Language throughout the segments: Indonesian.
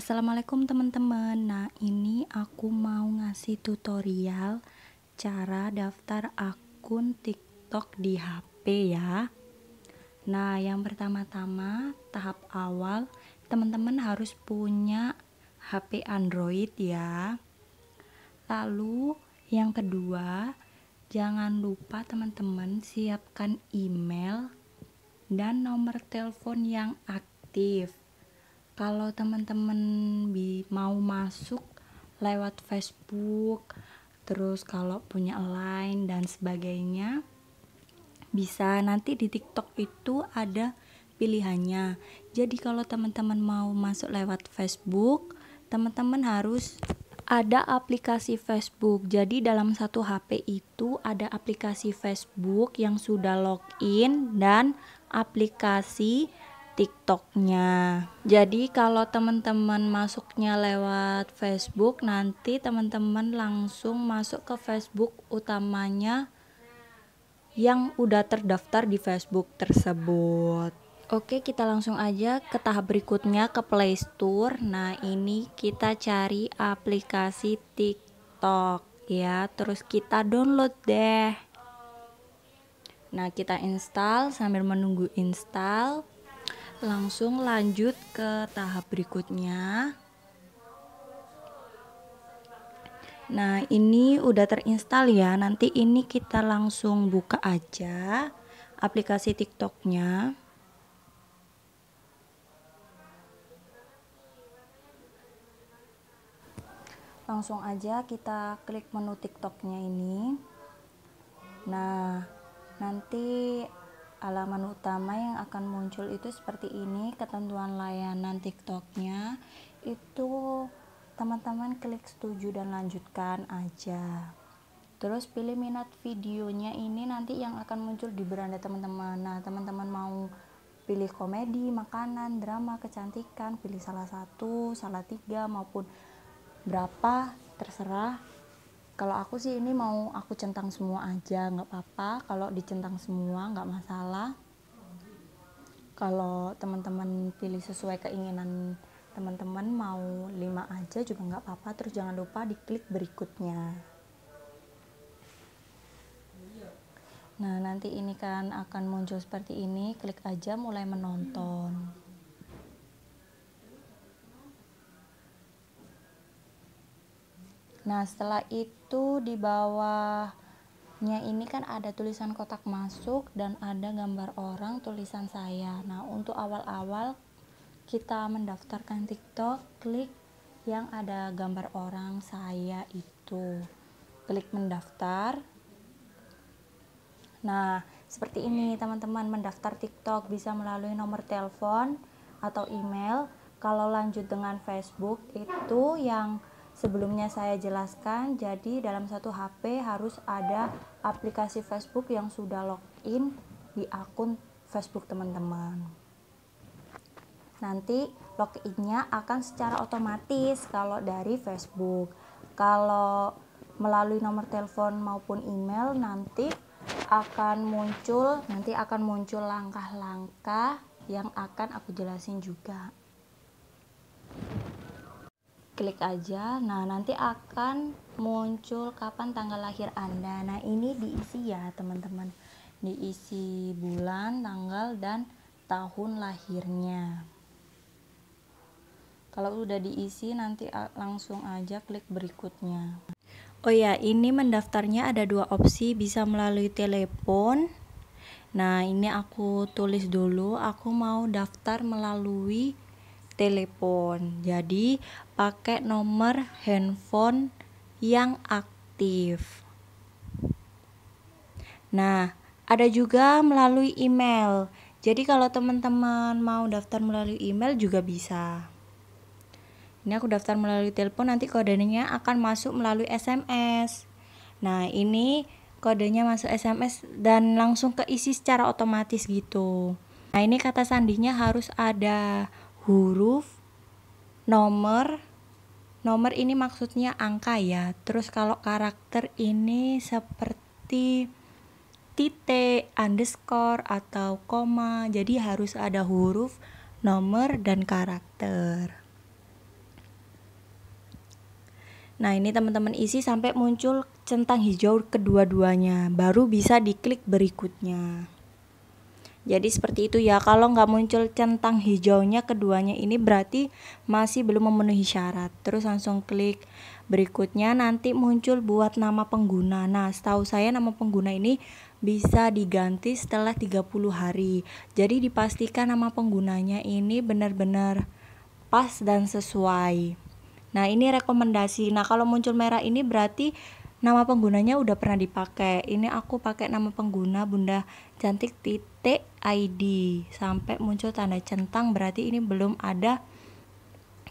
Assalamualaikum teman-teman Nah ini aku mau ngasih tutorial Cara daftar akun tiktok di HP ya Nah yang pertama-tama tahap awal Teman-teman harus punya HP Android ya Lalu yang kedua Jangan lupa teman-teman siapkan email dan nomor telepon yang aktif kalau teman-teman mau masuk lewat Facebook terus kalau punya line dan sebagainya bisa nanti di TikTok itu ada pilihannya jadi kalau teman-teman mau masuk lewat Facebook teman-teman harus ada aplikasi Facebook. Jadi dalam satu HP itu ada aplikasi Facebook yang sudah login dan aplikasi TikToknya. Jadi kalau teman-teman masuknya lewat Facebook, nanti teman-teman langsung masuk ke Facebook utamanya yang udah terdaftar di Facebook tersebut. Oke, kita langsung aja ke tahap berikutnya ke Play Store. Nah, ini kita cari aplikasi TikTok ya, terus kita download deh. Nah, kita install sambil menunggu install. Langsung lanjut ke tahap berikutnya. Nah, ini udah terinstal ya. Nanti ini kita langsung buka aja aplikasi TikToknya. Langsung aja kita klik menu TikToknya ini. Nah, nanti alaman utama yang akan muncul itu seperti ini ketentuan layanan tiktoknya itu teman-teman klik setuju dan lanjutkan aja terus pilih minat videonya ini nanti yang akan muncul di beranda teman-teman nah teman-teman mau pilih komedi, makanan, drama, kecantikan pilih salah satu, salah tiga maupun berapa terserah kalau aku sih ini mau aku centang semua aja nggak apa-apa kalau dicentang semua nggak masalah kalau teman-teman pilih sesuai keinginan teman-teman mau 5 aja juga nggak apa-apa terus jangan lupa diklik berikutnya nah nanti ini kan akan muncul seperti ini klik aja mulai menonton Nah, setelah itu di bawahnya ini kan ada tulisan kotak masuk dan ada gambar orang tulisan saya. Nah, untuk awal-awal kita mendaftarkan TikTok, klik yang ada gambar orang saya itu. Klik mendaftar. Nah, seperti ini teman-teman mendaftar TikTok bisa melalui nomor telepon atau email. Kalau lanjut dengan Facebook itu yang Sebelumnya saya jelaskan, jadi dalam satu HP harus ada aplikasi Facebook yang sudah login di akun Facebook teman-teman. Nanti loginnya akan secara otomatis kalau dari Facebook. Kalau melalui nomor telepon maupun email nanti akan muncul nanti akan muncul langkah-langkah yang akan aku jelasin juga klik aja nah nanti akan muncul kapan tanggal lahir anda nah ini diisi ya teman-teman diisi bulan tanggal dan tahun lahirnya kalau sudah diisi nanti langsung aja klik berikutnya oh ya ini mendaftarnya ada dua opsi bisa melalui telepon Nah, ini aku tulis dulu. Aku mau daftar melalui telepon. Jadi, pakai nomor handphone yang aktif. Nah, ada juga melalui email. Jadi kalau teman-teman mau daftar melalui email juga bisa. Ini aku daftar melalui telepon nanti kodenya akan masuk melalui SMS. Nah, ini kodenya masuk SMS dan langsung keisi secara otomatis gitu. Nah, ini kata sandinya harus ada huruf, nomor. Nomor ini maksudnya angka ya. Terus kalau karakter ini seperti titik, underscore atau koma. Jadi harus ada huruf, nomor dan karakter. Nah, ini teman-teman isi sampai muncul centang hijau kedua-duanya, baru bisa diklik berikutnya. Jadi seperti itu ya, kalau nggak muncul centang hijaunya keduanya ini berarti masih belum memenuhi syarat. Terus langsung klik berikutnya nanti muncul buat nama pengguna. Nah, setahu saya nama pengguna ini bisa diganti setelah 30 hari. Jadi dipastikan nama penggunanya ini benar-benar pas dan sesuai. Nah, ini rekomendasi. Nah, kalau muncul merah ini berarti nama penggunanya udah pernah dipakai ini aku pakai nama pengguna bunda cantik titik id sampai muncul tanda centang berarti ini belum ada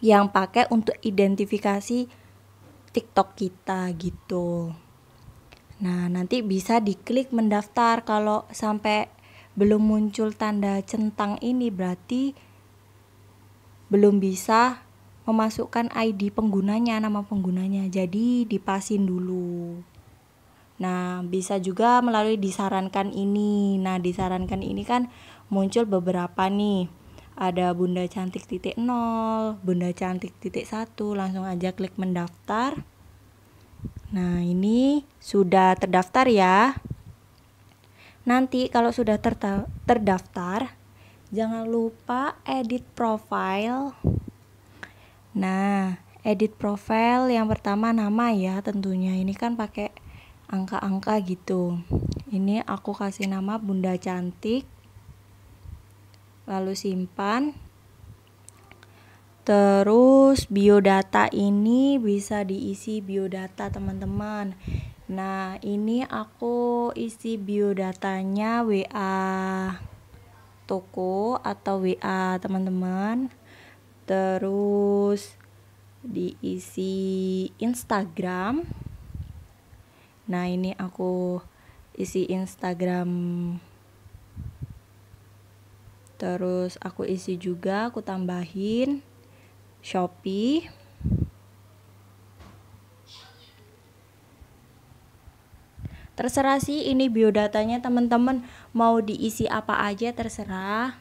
yang pakai untuk identifikasi tiktok kita gitu nah nanti bisa diklik mendaftar kalau sampai belum muncul tanda centang ini berarti belum bisa memasukkan ID penggunanya, nama penggunanya. Jadi dipasin dulu. Nah, bisa juga melalui disarankan ini. Nah, disarankan ini kan muncul beberapa nih. Ada Bunda Cantik titik 0, Bunda Cantik titik 1, langsung aja klik mendaftar. Nah, ini sudah terdaftar ya. Nanti kalau sudah ter terdaftar, jangan lupa edit profile Nah, edit profile yang pertama nama ya tentunya. Ini kan pakai angka-angka gitu. Ini aku kasih nama Bunda Cantik. Lalu simpan. Terus biodata ini bisa diisi biodata teman-teman. Nah, ini aku isi biodatanya WA toko atau WA teman-teman terus diisi Instagram. Nah, ini aku isi Instagram. Terus aku isi juga, aku tambahin Shopee. Terserah sih ini biodatanya teman-teman mau diisi apa aja terserah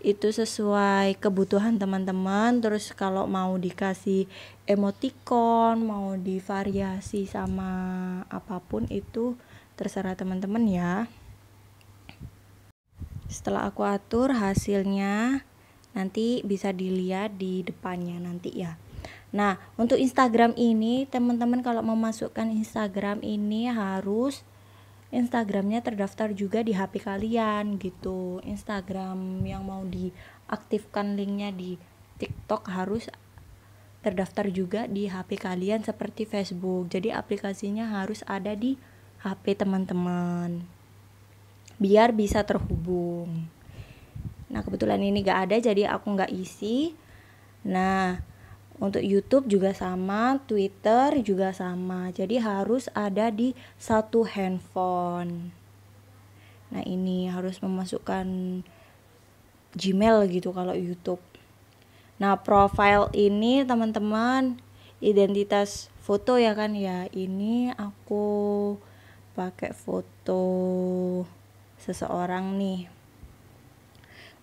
itu sesuai kebutuhan teman-teman terus kalau mau dikasih emoticon mau divariasi sama apapun itu terserah teman-teman ya setelah aku atur hasilnya nanti bisa dilihat di depannya nanti ya nah untuk Instagram ini teman-teman kalau memasukkan Instagram ini harus Instagramnya terdaftar juga di HP kalian gitu Instagram yang mau diaktifkan linknya di TikTok harus terdaftar juga di HP kalian seperti Facebook. Jadi aplikasinya harus ada di HP teman-teman. Biar bisa terhubung. Nah, kebetulan ini gak ada jadi aku gak isi. Nah, untuk YouTube juga sama, Twitter juga sama. Jadi harus ada di satu handphone. Nah, ini harus memasukkan Gmail gitu kalau YouTube. Nah, profile ini teman-teman identitas foto ya kan ya. Ini aku pakai foto seseorang nih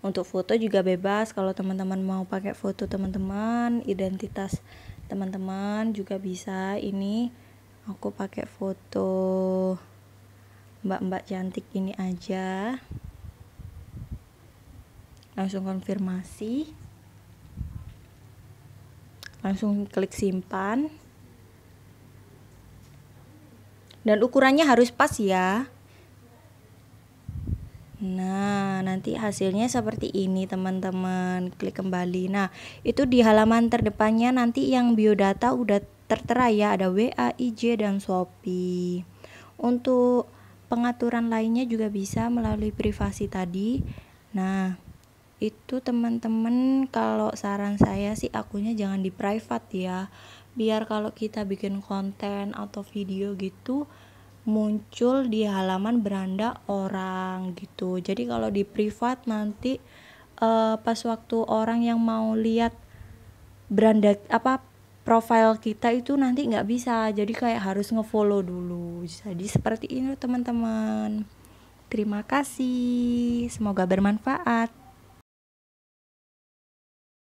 untuk foto juga bebas kalau teman-teman mau pakai foto teman-teman identitas teman-teman juga bisa ini aku pakai foto mbak-mbak cantik ini aja langsung konfirmasi langsung klik simpan dan ukurannya harus pas ya Nah, nanti hasilnya seperti ini teman-teman. Klik kembali. Nah, itu di halaman terdepannya nanti yang biodata udah tertera ya, ada WA, J dan Shopee. Untuk pengaturan lainnya juga bisa melalui privasi tadi. Nah, itu teman-teman kalau saran saya sih akunnya jangan di private ya. Biar kalau kita bikin konten atau video gitu muncul di halaman beranda orang gitu jadi kalau di privat nanti uh, pas waktu orang yang mau lihat beranda apa profile kita itu nanti nggak bisa jadi kayak harus ngefollow dulu jadi seperti ini teman-teman terima kasih semoga bermanfaat